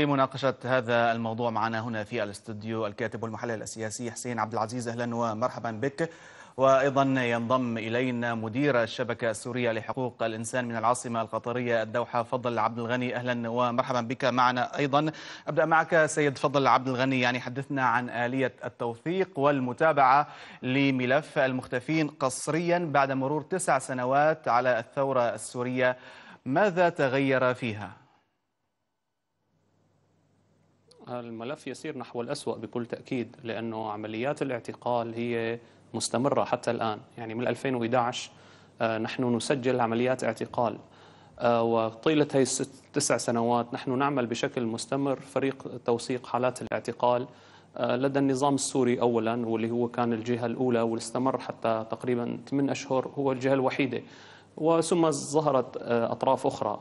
لمناقشة هذا الموضوع معنا هنا في الاستوديو الكاتب والمحلل السياسي حسين عبد العزيز أهلا ومرحبا بك وأيضا ينضم إلينا مدير الشبكة السورية لحقوق الإنسان من العاصمة القطرية الدوحة فضل عبد الغني أهلا ومرحبا بك معنا أيضا أبدأ معك سيد فضل عبد الغني يعني حدثنا عن آلية التوثيق والمتابعة لملف المختفين قصريا بعد مرور تسع سنوات على الثورة السورية ماذا تغير فيها؟ الملف يسير نحو الأسوأ بكل تأكيد لأنه عمليات الاعتقال هي مستمرة حتى الآن يعني من 2011 آه، نحن نسجل عمليات اعتقال آه، وطيلة هذه التسع سنوات نحن نعمل بشكل مستمر فريق توثيق حالات الاعتقال آه، لدى النظام السوري أولا واللي هو كان الجهة الأولى واستمر حتى تقريبا 8 أشهر هو الجهة الوحيدة وثم ظهرت أطراف أخرى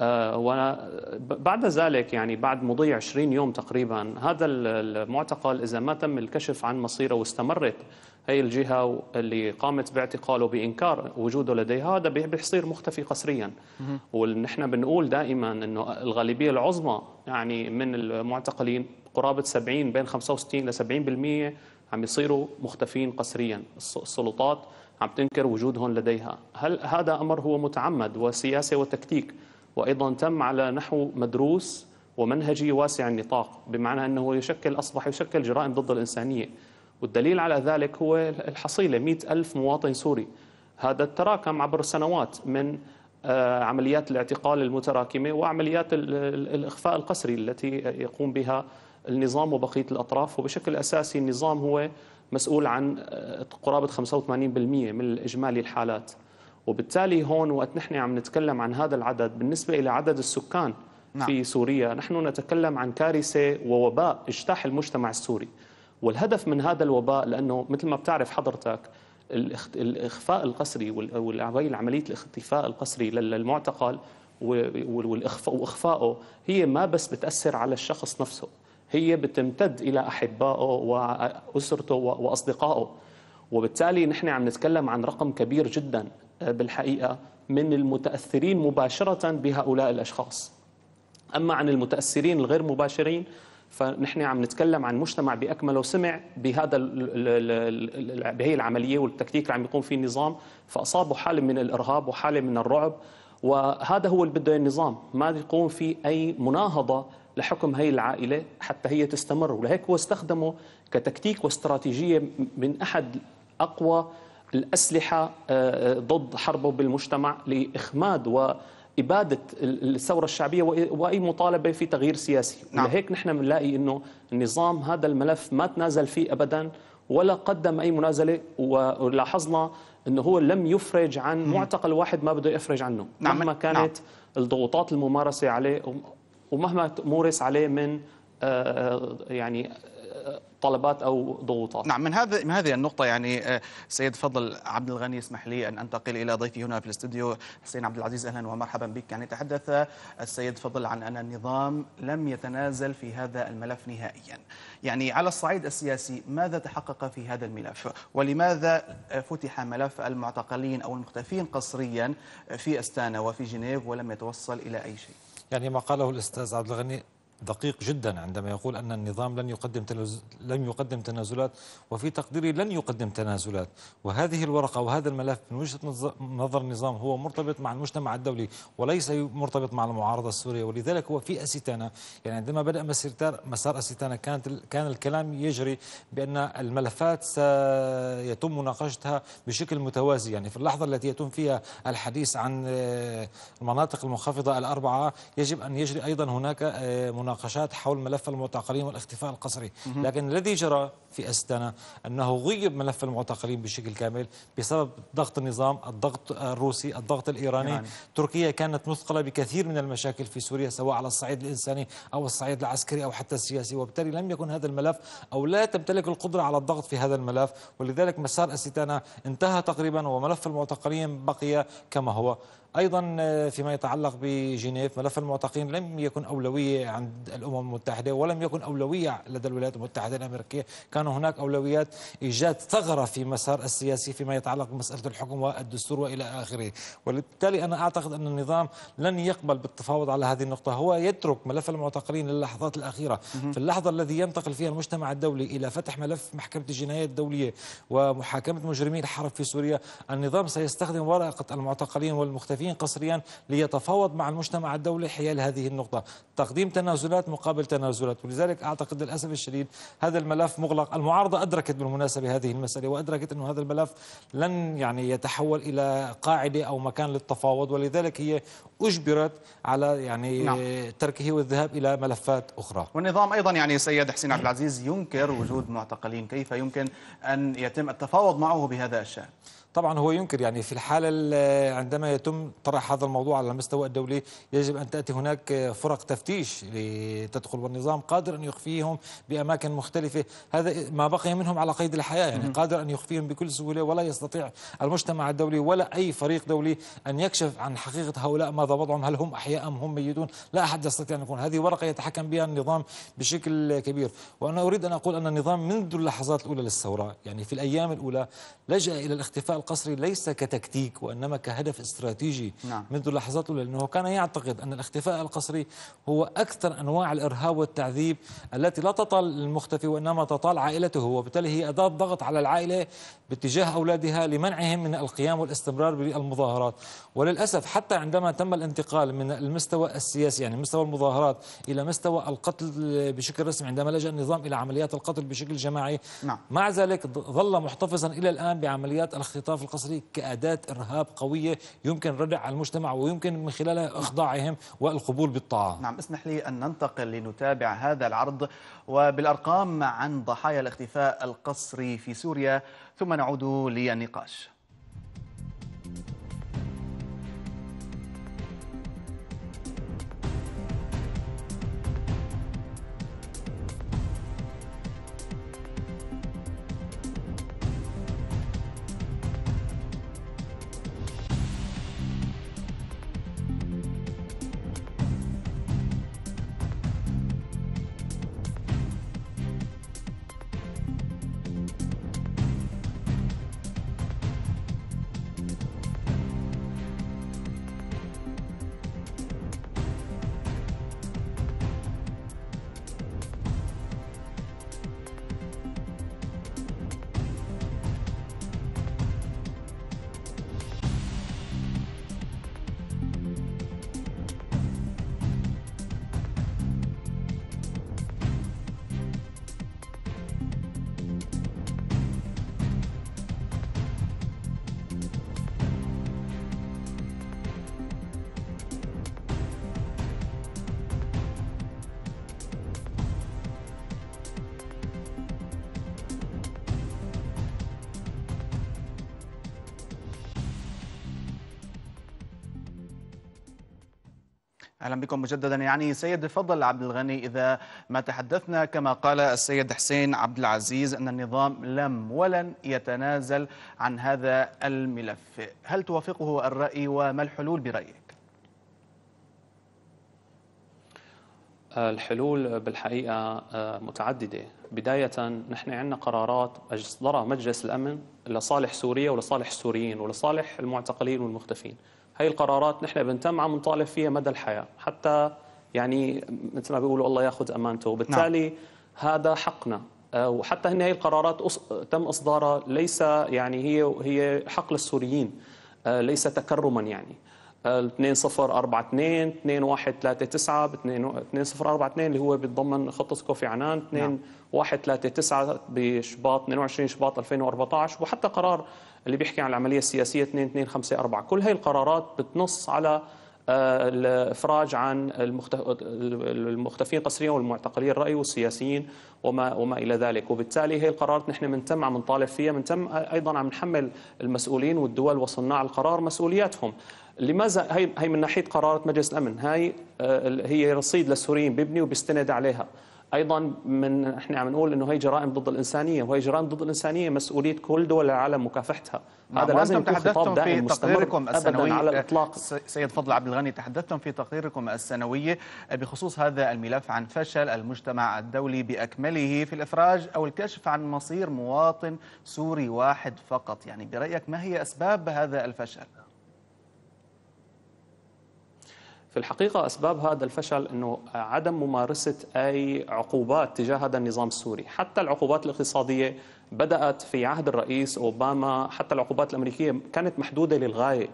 آه، وبعد ذلك يعني بعد مضي 20 يوم تقريبا هذا المعتقل إذا ما تم الكشف عن مصيره واستمرت هي الجهة اللي قامت باعتقاله بإنكار وجوده لديها هذا بيصير مختفي قسريا ونحن بنقول دائما أنه الغالبية العظمى يعني من المعتقلين قرابة 70 بين 65 ل 70% عم يصيروا مختفين قسريا السلطات عم تنكر وجودهم لديها هل هذا أمر هو متعمد وسياسة وتكتيك وأيضا تم على نحو مدروس ومنهجي واسع النطاق بمعنى أنه يشكل أصبح يشكل جرائم ضد الإنسانية والدليل على ذلك هو الحصيلة 100 ألف مواطن سوري هذا تراكم عبر سنوات من آه، عمليات الاعتقال المتراكمة وعمليات الإخفاء القسري التي يقوم بها النظام وبقية الأطراف وبشكل أساسي النظام هو مسؤول عن آه، قرابة 85% من اجمالي الحالات وبالتالي هون وقت نحن عم نتكلم عن هذا العدد بالنسبة إلى عدد السكان نعم. في سوريا نحن نتكلم عن كارثة ووباء اجتاح المجتمع السوري والهدف من هذا الوباء لأنه مثل ما بتعرف حضرتك الإخفاء القسري والعملية الاختفاء القسري للمعتقل وإخفائه هي ما بس بتأثر على الشخص نفسه هي بتمتد إلى أحبائه وأسرته وأصدقائه وبالتالي نحن عم نتكلم عن رقم كبير جدا بالحقيقه من المتاثرين مباشره بهؤلاء الاشخاص. اما عن المتاثرين الغير مباشرين فنحن عم نتكلم عن مجتمع باكمله سمع بهذا بهي العمليه والتكتيك اللي عم يقوم فيه النظام فاصابوا حاله من الارهاب وحاله من الرعب وهذا هو اللي بده النظام ما يقوم في اي مناهضه لحكم هي العائله حتى هي تستمر ولهيك هو استخدمه كتكتيك واستراتيجيه من احد اقوى الأسلحة آه، آه، ضد حربه بالمجتمع لإخماد و إبادة الثورة الشعبية وأي مطالبة في تغيير سياسي نعم. لهيك نحن بنلاقي أنه النظام هذا الملف ما تنازل فيه أبدا ولا قدم أي منازلة ولاحظنا أنه هو لم يفرج عن معتقل واحد ما بده يفرج عنه نعم. مهما نعم. كانت نعم. الضغوطات الممارسة عليه ومهما مورس عليه من آه، يعني طلبات او ضغوطات نعم من هذا من هذه النقطه يعني آه، سيد فضل عبد الغني اسمح لي ان انتقل الى ضيفي هنا في الاستوديو حسين عبد العزيز اهلا ومرحبا بك يعني تحدث السيد فضل عن ان النظام لم يتنازل في هذا الملف نهائيا يعني على الصعيد السياسي ماذا تحقق في هذا الملف ولماذا فتح ملف المعتقلين او المختفين قسريا في استانا وفي جنيف ولم يتوصل الى اي شيء يعني ما قاله الاستاذ عبد الغني دقيق جدا عندما يقول أن النظام لن يقدم لم يقدم تنازلات وفي تقديري لن يقدم تنازلات وهذه الورقة وهذا الملف من وجهة نظر النظام هو مرتبط مع المجتمع الدولي وليس مرتبط مع المعارضة السورية ولذلك هو في أسيتانا يعني عندما بدأ مسار مسار أسيتانا كانت كان الكلام يجري بأن الملفات سيتم مناقشتها بشكل متوازي يعني في اللحظة التي يتم فيها الحديث عن آه، المناطق المنخفضة الأربعة يجب أن يجري أيضا هناك مناقشة المناقشات حول ملف المعتقلين والاختفاء القسري لكن الذي جرى في أستانا أنه غيب ملف المعتقلين بشكل كامل بسبب ضغط النظام الضغط الروسي الضغط الإيراني يعني. تركيا كانت مثقلة بكثير من المشاكل في سوريا سواء على الصعيد الإنساني أو الصعيد العسكري أو حتى السياسي وبالتالي لم يكن هذا الملف أو لا تمتلك القدرة على الضغط في هذا الملف ولذلك مسار أستانا انتهى تقريبا وملف المعتقلين بقي كما هو أيضا آه، فيما يتعلق بجنيف ملف المعتقلين لم يكن أولوية عند الأمم المتحدة ولم يكن أولوية لدى الولايات المتحدة الأمريكية كان هناك أولويات إيجاد ثغرة في مسار السياسي فيما يتعلق بمسألة الحكم والدستور وإلى آخره وبالتالي أنا أعتقد أن النظام لن يقبل بالتفاوض على هذه النقطة هو يترك ملف المعتقلين للحظات الأخيرة في اللحظة الذي ينتقل فيها المجتمع الدولي إلى فتح ملف محكمة الجنايات الدولية ومحاكمة مجرمي الحرب في سوريا النظام سيستخدم ورقة المعتقلين والمختفين مكلفين قصريا ليتفاوض مع المجتمع الدولي حيال هذه النقطة تقديم تنازلات مقابل تنازلات ولذلك أعتقد للأسف الشديد هذا الملف مغلق المعارضة أدركت بالمناسبة هذه المسألة وأدركت أن هذا الملف لن يعني يتحول إلى قاعدة أو مكان للتفاوض ولذلك هي أجبرت على يعني نعم. تركه والذهاب إلى ملفات أخرى والنظام أيضا يعني سيد حسين عبد العزيز ينكر وجود معتقلين كيف يمكن أن يتم التفاوض معه بهذا الشأن طبعا هو ينكر يعني في الحالة عندما يتم طرح هذا الموضوع على المستوى الدولي يجب أن تأتي هناك فرق تفتيش لتدخل والنظام قادر أن يخفيهم بأماكن مختلفة هذا ما بقي منهم على قيد الحياة يعني قادر أن يخفيهم بكل سهولة ولا يستطيع المجتمع الدولي ولا أي فريق دولي أن يكشف عن حقيقة هؤلاء ماذا وضعهم هل هم أحياء أم هم ميتون لا أحد يستطيع أن يكون هذه ورقة يتحكم بها النظام بشكل كبير وأنا أريد أن أقول أن النظام منذ اللحظات الأولى للثورة يعني في الأيام الأولى لجأ إلى الاختفاء القصري ليس كتكتيك وإنما كهدف استراتيجي نعم. منذ لحظاته لأنه كان يعتقد أن الاختفاء القصري هو أكثر أنواع الإرهاب والتعذيب التي لا تطال المختفي وإنما تطال عائلته وبالتالي هي أداة ضغط على العائلة باتجاه أولادها لمنعهم من القيام والاستمرار بالمظاهرات وللأسف حتى عندما تم الانتقال من المستوى السياسي يعني مستوى المظاهرات إلى مستوى القتل بشكل رسمي عندما لجأ النظام إلى عمليات القتل بشكل جماعي نعم. مع ذلك ظل محتفظا إلى الآن بعمليات الخطاب الطرف القصري كأداة إرهاب قوية يمكن ردع على المجتمع ويمكن من خلالها إخضاعهم والقبول بالطاعة نعم اسمح لي أن ننتقل لنتابع هذا العرض وبالأرقام عن ضحايا الاختفاء القصري في سوريا ثم نعود للنقاش اهلا بكم مجددا يعني سيد فضل عبد الغني اذا ما تحدثنا كما قال السيد حسين عبد العزيز ان النظام لم ولن يتنازل عن هذا الملف، هل توافقه الراي وما الحلول برايك؟ الحلول بالحقيقه آه، متعدده، بدايه نحن عندنا قرارات اصدرها مجلس الامن لصالح سوريا ولصالح السوريين ولصالح المعتقلين والمختفين. هاي القرارات نحن بنتم عم نطالب فيها مدى الحياة حتى يعني مثل ما بيقولوا الله ياخذ أمانته وبالتالي نعم. هذا حقنا آه، وحتى هن هي القرارات تم إصدارها ليس يعني هي هي حق للسوريين آه، ليس تكرما يعني 2 0 4 2 2 1 3 9 2 0 4 2 اللي هو بيتضمن خطه كوفي عنان 2 1 3 9 بشباط 22 شباط 2014 وحتى قرار اللي بيحكي عن العمليه السياسيه 2 2 5 4 كل هاي القرارات بتنص على آه، الافراج عن المختفين قسريا والمعتقلين الراي والسياسيين وما وما الى ذلك، وبالتالي هي القرارات نحن من تم عم نطالب فيها، من تم ايضا عم نحمل المسؤولين والدول وصناع القرار مسؤولياتهم، لماذا هي هي من ناحيه قرارات مجلس الامن هاي آه، هي رصيد للسوريين بيبني وبيستند عليها ايضا من احنا عم نقول انه هي جرائم ضد الانسانيه وهي جرائم ضد الانسانيه مسؤوليه كل دول العالم مكافحتها نعم، هذا لازم يكون خطاب دائم السنوي ابدا على الاطلاق سيد فضل عبد الغني تحدثتم في تقريركم السنوي بخصوص هذا الملف عن فشل المجتمع الدولي باكمله في الافراج او الكشف عن مصير مواطن سوري واحد فقط يعني برايك ما هي اسباب هذا الفشل في الحقيقة أسباب هذا الفشل أنه عدم ممارسة أي عقوبات تجاه هذا النظام السوري حتى العقوبات الاقتصادية بدأت في عهد الرئيس أوباما حتى العقوبات الأمريكية كانت محدودة للغاية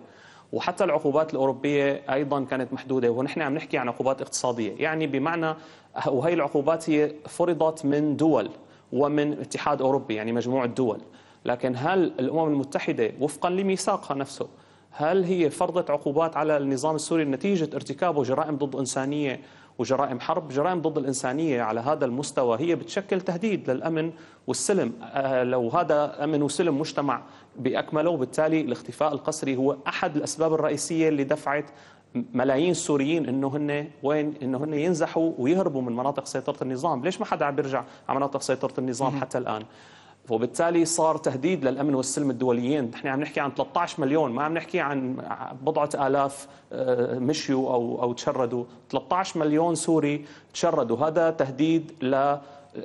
وحتى العقوبات الأوروبية أيضا كانت محدودة ونحن عم نحكي عن عقوبات اقتصادية يعني بمعنى وهي العقوبات هي فرضت من دول ومن اتحاد أوروبي يعني مجموعة دول لكن هل الأمم المتحدة وفقا لميثاقها نفسه هل هي فرضت عقوبات على النظام السوري نتيجة ارتكابه جرائم ضد إنسانية وجرائم حرب جرائم ضد الإنسانية على هذا المستوى هي بتشكل تهديد للأمن والسلم آه، لو هذا أمن وسلم مجتمع بأكمله وبالتالي الاختفاء القسري هو أحد الأسباب الرئيسية اللي دفعت ملايين السوريين انه هن وين انه هن ينزحوا ويهربوا من مناطق سيطره النظام، ليش ما حدا عم بيرجع على مناطق سيطره النظام حتى الان؟ وبالتالي صار تهديد للامن والسلم الدوليين، نحن عم نحكي عن 13 مليون، ما عم نحكي عن بضعه الاف آه، مشيوا او او تشردوا، 13 مليون سوري تشردوا، هذا تهديد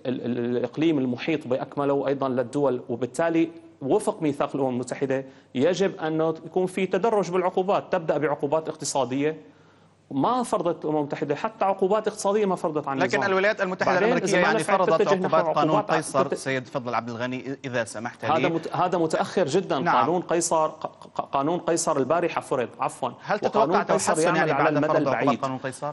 للاقليم المحيط باكمله وايضا للدول، وبالتالي وفق ميثاق الامم المتحده يجب ان يكون في تدرج بالعقوبات، تبدا بعقوبات اقتصاديه ما فرضت الامم المتحده حتى عقوبات اقتصاديه ما فرضت عن لكن الولايات المتحده الامريكيه يعني فرضت عقوبات قانون قيصر بت... سيد فضل عبد الغني اذا سمحت لي هذا مت... هذا متاخر جدا نعم. قانون قيصر قانون قيصر البارحه فرض عفوا هل تتوقع توحد يعني, يعني على المدى البعيد قانون قيصر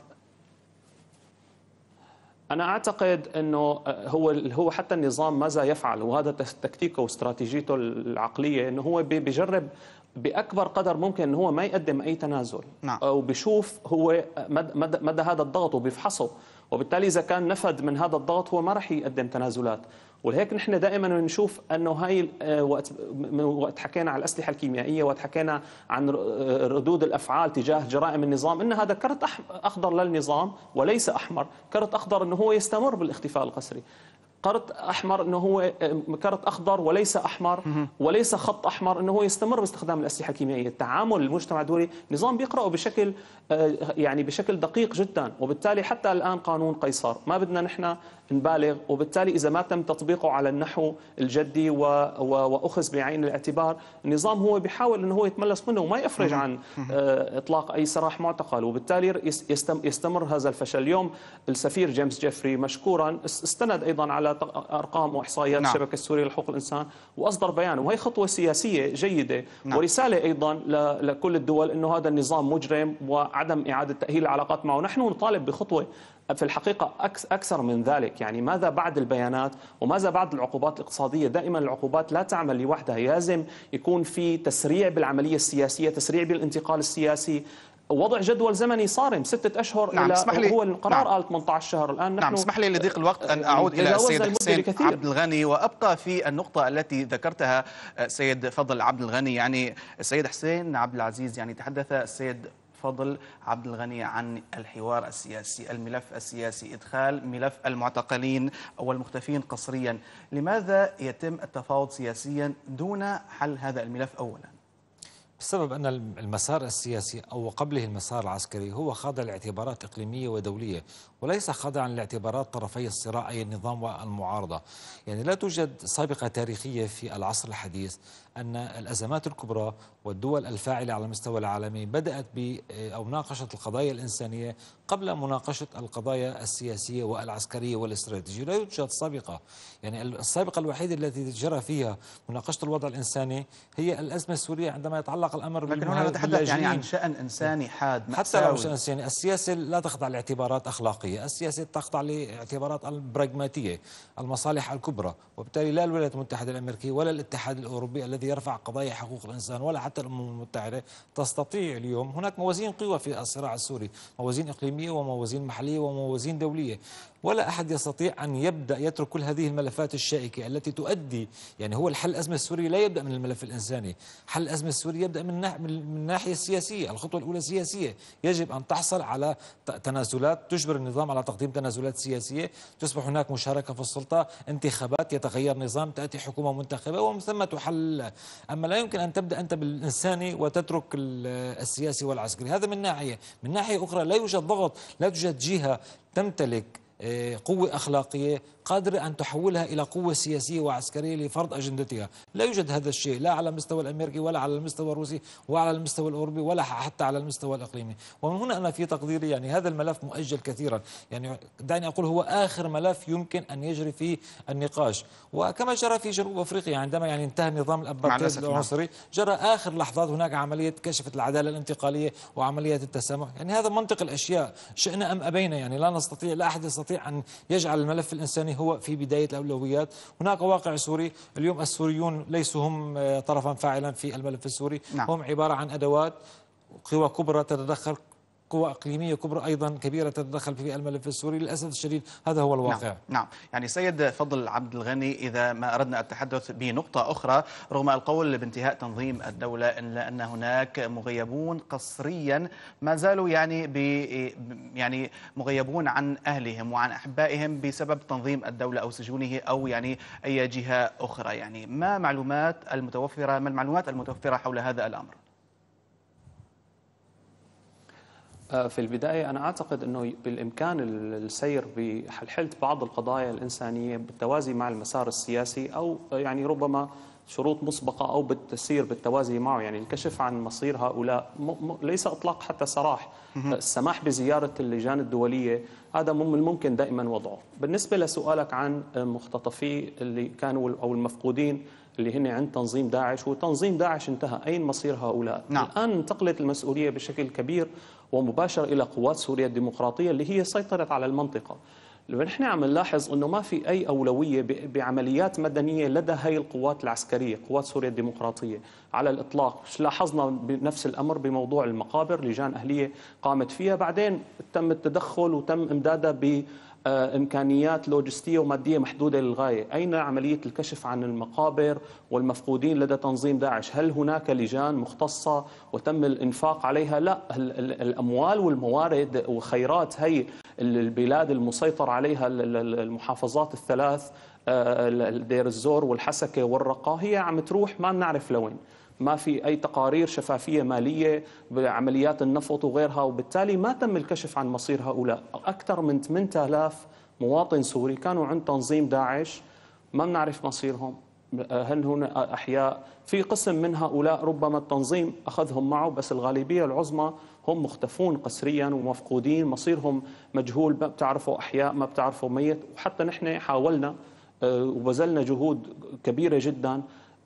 انا اعتقد انه آه، هو هو حتى النظام ماذا يفعل وهذا تكتيكه واستراتيجيته العقليه انه هو بيجرب باكبر قدر ممكن ان هو ما يقدم اي تنازل نعم. او بشوف هو مدى مدى, مدى هذا الضغط وبيفحصه وبالتالي اذا كان نفد من هذا الضغط هو ما راح يقدم تنازلات ولهيك نحن دائما بنشوف انه هاي آه، وقت وقت حكينا على الاسلحه الكيميائيه وقت حكينا عن آه، ردود الافعال تجاه جرائم النظام ان هذا كرت اخضر للنظام وليس احمر كرت اخضر انه هو يستمر بالاختفاء القسري قرط احمر انه هو كرت آه، اخضر وليس احمر وليس خط احمر انه هو يستمر باستخدام الاسلحه الكيميائيه، التعامل المجتمع الدولي نظام بيقراه بشكل آه، يعني بشكل دقيق جدا، وبالتالي حتى الان قانون قيصر، ما بدنا نحن نبالغ وبالتالي إذا ما تم تطبيقه على النحو الجدي و... و... وأخذ بعين الاعتبار النظام هو بيحاول أنه هو يتملص منه وما يفرج عن آه، إطلاق أي سراح معتقل وبالتالي يستم... يستمر هذا الفشل اليوم السفير جيمس جيفري مشكورا استند أيضا على أرقام وإحصائيات نعم. الشبكة السورية لحقوق الإنسان وأصدر بيان وهي خطوة سياسية جيدة نعم. ورسالة أيضا ل... لكل الدول أنه هذا النظام مجرم وعدم إعادة تأهيل العلاقات معه نحن نطالب بخطوة في الحقيقة أكثر من ذلك يعني ماذا بعد البيانات وماذا بعد العقوبات الاقتصادية دائما العقوبات لا تعمل لوحدها لازم يكون في تسريع بالعملية السياسية تسريع بالانتقال السياسي وضع جدول زمني صارم ستة أشهر نعم إلى لي هو القرار نعم قال 18 شهر الآن نعم، نحن نعم اسمح لي لضيق الوقت أن آه، أعود إلى السيد حسين عبد الغني وأبقى في النقطة التي ذكرتها سيد فضل عبد الغني يعني السيد حسين عبد العزيز يعني تحدث السيد فضل عبد الغني عن الحوار السياسي الملف السياسي إدخال ملف المعتقلين أو المختفين قسريا لماذا يتم التفاوض سياسيا دون حل هذا الملف أولا؟ بسبب أن المسار السياسي أو قبله المسار العسكري هو خاضع لاعتبارات إقليمية ودولية وليس خاضعا لاعتبارات طرفي الصراع أي النظام والمعارضة يعني لا توجد سابقة تاريخية في العصر الحديث أن الأزمات الكبرى والدول الفاعلة على المستوى العالمي بدأت ب أو ناقشت القضايا الإنسانية قبل مناقشة القضايا السياسية والعسكرية والاستراتيجية لا يوجد سابقة يعني السابقة الوحيدة التي جرى فيها مناقشة الوضع الإنساني هي الأزمة السورية عندما يتعلق الأمر لكن هنا نتحدث يعني عن شأن إنساني حاد مأساوي. حتى لو شأن إنساني السياسة لا تخضع لاعتبارات أخلاقية العاطفية السياسة تخضع لاعتبارات البراغماتية المصالح الكبرى وبالتالي لا الولايات المتحدة الأمريكية ولا الاتحاد الأوروبي الذي يرفع قضايا حقوق الإنسان ولا حتى الأمم المتحدة تستطيع اليوم هناك موازين قوى في الصراع السوري موازين إقليمية وموازين محلية وموازين دولية ولا أحد يستطيع أن يبدأ يترك كل هذه الملفات الشائكة التي تؤدي يعني هو الحل الأزمة السورية لا يبدأ من الملف الإنساني حل الأزمة السورية يبدأ من من الناحية السياسية الخطوة الأولى سياسية يجب أن تحصل على تنازلات تجبر النظام على تقديم تنازلات سياسية تصبح هناك مشاركة في السلطة انتخابات يتغير نظام تأتي حكومة منتخبة ومن ثم تحل أما لا يمكن أن تبدأ أنت بالإنساني وتترك السياسي والعسكري هذا من ناحية من ناحية أخرى لا يوجد ضغط لا توجد جهة تمتلك آه، قوة أخلاقية قادرة أن تحولها إلى قوة سياسية وعسكرية لفرض أجندتها لا يوجد هذا الشيء لا على المستوى الأمريكي ولا على المستوى الروسي ولا على المستوى الأوروبي ولا حتى على المستوى الإقليمي ومن هنا أنا في تقديري يعني هذا الملف مؤجل كثيرا يعني دعني أقول هو آخر ملف يمكن أن يجري فيه النقاش وكما جرى في جنوب أفريقيا عندما يعني انتهى نظام الأبرتيز نعم. العنصري جرى آخر لحظات هناك عملية كشف العدالة الانتقالية وعملية التسامح يعني هذا منطق الأشياء شئنا أم أبينا يعني لا نستطيع لا أحد يستطيع أن يجعل الملف الإنساني هو في بداية الأولويات هناك واقع سوري اليوم السوريون ليسوا هم آه، طرفا فاعلا في الملف السوري نعم. هم عبارة عن أدوات قوى كبرى تتدخل قوى اقليميه كبرى ايضا كبيره تتدخل في الملف السوري للاسف الشديد هذا هو الواقع نعم, نعم. يعني سيد فضل عبد الغني اذا ما اردنا التحدث بنقطه اخرى رغم القول بانتهاء تنظيم الدوله الا ان هناك مغيبون قسريا ما زالوا يعني ب يعني مغيبون عن اهلهم وعن احبائهم بسبب تنظيم الدوله او سجونه او يعني اي جهه اخرى يعني ما معلومات المتوفره ما المعلومات المتوفره حول هذا الامر آه، في البداية أنا أعتقد أنه بالإمكان السير بحلحلة بعض القضايا الإنسانية بالتوازي مع المسار السياسي أو يعني ربما شروط مسبقة أو بالتسير بالتوازي معه يعني الكشف عن مصير هؤلاء ليس إطلاق حتى سراح السماح بزيارة اللجان الدولية هذا من الممكن دائما وضعه بالنسبة لسؤالك عن مختطفي اللي كانوا أو المفقودين اللي هن عند تنظيم داعش وتنظيم داعش انتهى أين مصير هؤلاء نعم. الآن انتقلت المسؤولية بشكل كبير ومباشر إلى قوات سوريا الديمقراطية اللي هي سيطرت على المنطقة نحن عم نلاحظ انه ما في اي اولويه بعمليات مدنيه لدى هي القوات العسكريه، قوات سوريا الديمقراطيه على الاطلاق، لاحظنا بنفس الامر بموضوع المقابر، لجان اهليه قامت فيها، بعدين تم التدخل وتم امدادها آه، امكانيات لوجستيه وماديه محدوده للغايه، اين عمليه الكشف عن المقابر والمفقودين لدى تنظيم داعش؟ هل هناك لجان مختصه وتم الانفاق عليها؟ لا، الاموال والموارد وخيرات هي البلاد المسيطر عليها المحافظات الثلاث آه، دير الزور والحسكه والرقه هي عم تروح ما بنعرف لوين. ما في أي تقارير شفافية مالية بعمليات النفط وغيرها وبالتالي ما تم الكشف عن مصير هؤلاء أكثر من 8000 مواطن سوري كانوا عند تنظيم داعش ما بنعرف مصيرهم هل هنا أحياء في قسم من هؤلاء ربما التنظيم أخذهم معه بس الغالبية العظمى هم مختفون قسريا ومفقودين مصيرهم مجهول ما بتعرفوا أحياء ما بتعرفوا ميت وحتى نحن حاولنا آه، وبذلنا جهود كبيرة جدا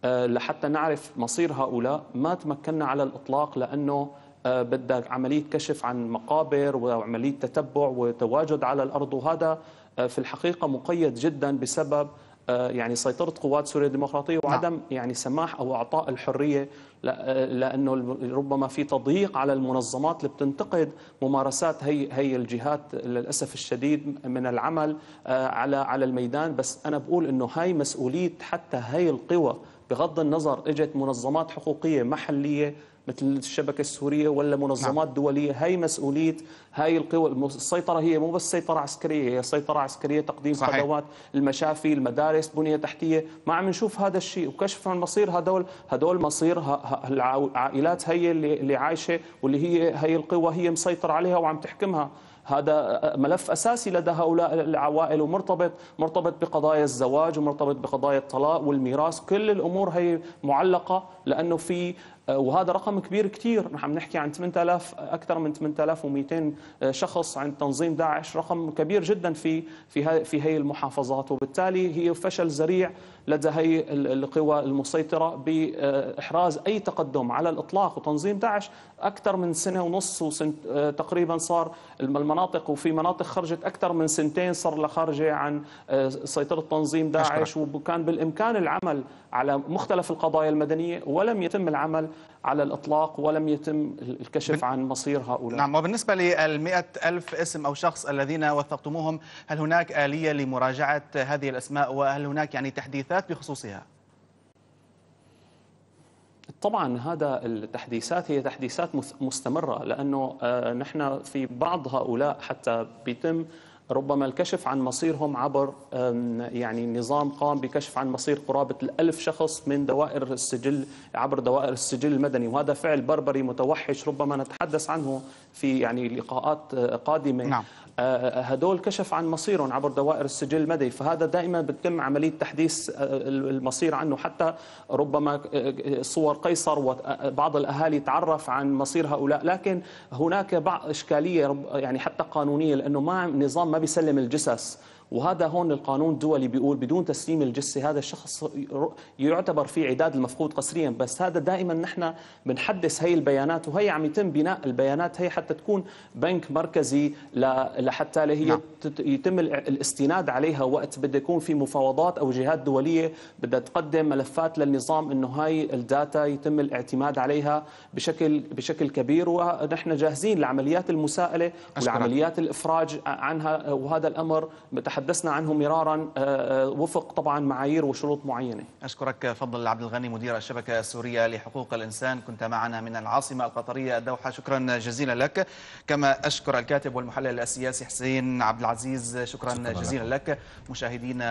آه، لحتى نعرف مصير هؤلاء ما تمكنا على الإطلاق لأنه آه، بدك عملية كشف عن مقابر وعملية تتبع وتواجد على الأرض وهذا آه، في الحقيقة مقيد جدا بسبب يعني سيطرة قوات سوريا الديمقراطية نعم. وعدم يعني سماح أو أعطاء الحرية لأنه ربما في تضييق على المنظمات اللي بتنتقد ممارسات هي هي الجهات للأسف الشديد من العمل على على الميدان بس أنا بقول إنه هاي مسؤولية حتى هاي القوى بغض النظر اجت منظمات حقوقيه محليه مثل الشبكه السوريه ولا منظمات نعم. دوليه هي مسؤوليه هاي القوى السيطره هي مو بس سيطره عسكريه هي سيطره عسكريه تقديم صحيح. خدمات المشافي المدارس بنيه تحتيه ما عم نشوف هذا الشيء وكشف عن مصير هدول هدول مصير العائلات هي اللي عايشه واللي هي هي القوى هي مسيطره عليها وعم تحكمها هذا ملف أساسي لدى هؤلاء العوائل ومرتبط مرتبط بقضايا الزواج ومرتبط بقضايا الطلاق والميراث كل الأمور هي معلقة لأنه في وهذا رقم كبير كثير نحن نحكي عن 8000 اكثر من 8200 شخص عند تنظيم داعش رقم كبير جدا في في في هي المحافظات وبالتالي هي فشل ذريع لدى هي القوى المسيطرة بإحراز أي تقدم على الإطلاق وتنظيم داعش أكثر من سنة ونص وسنت آه، تقريبا صار المناطق وفي مناطق خرجت أكثر من سنتين صار لخارجة عن آه، سيطرة تنظيم داعش وكان بالإمكان العمل على مختلف القضايا المدنية ولم يتم العمل على الإطلاق ولم يتم الكشف عن مصير هؤلاء نعم وبالنسبة للمئة ألف اسم أو شخص الذين وثقتموهم هل هناك آلية لمراجعة هذه الأسماء وهل هناك يعني تحديثات التحديثات بخصوصها طبعا هذا التحديثات هي تحديثات مستمرة لأنه آه، نحن في بعض هؤلاء حتى بيتم ربما الكشف عن مصيرهم عبر يعني نظام قام بكشف عن مصير قرابة الألف شخص من دوائر السجل عبر دوائر السجل المدني وهذا فعل بربري متوحش ربما نتحدث عنه في يعني لقاءات آه، قادمة نعم. آه، آه، هدول كشف عن مصيرهم عبر دوائر السجل المدني فهذا دائما بتتم عملية تحديث المصير عنه حتى ربما صور قيصر وبعض الأهالي تعرف عن مصير هؤلاء لكن هناك بعض إشكالية يعني حتى قانونية لأنه ما نظام ما بيسلم الجثث وهذا هون القانون الدولي بيقول بدون تسليم الجثه هذا الشخص يعتبر في عداد المفقود قسريا بس هذا دائما نحن بنحدث هي البيانات وهي عم يتم بناء البيانات هي حتى تكون بنك مركزي لحتى هي نعم. يتم الاستناد عليها وقت بده يكون في مفاوضات او جهات دوليه بدها تقدم ملفات للنظام انه هاي الداتا يتم الاعتماد عليها بشكل بشكل كبير ونحن جاهزين لعمليات المساءله وعمليات الافراج عنها وهذا الامر بتح تحدثنا عنه مرارا آه، آه، وفق طبعا معايير وشروط معينة أشكرك فضل العبد الغني مدير الشبكة السورية لحقوق الإنسان كنت معنا من العاصمة القطرية الدوحة شكرا جزيلا لك كما أشكر الكاتب والمحلل السياسي حسين عبد العزيز شكرا, شكرا جزيلا لك, لك. مشاهدينا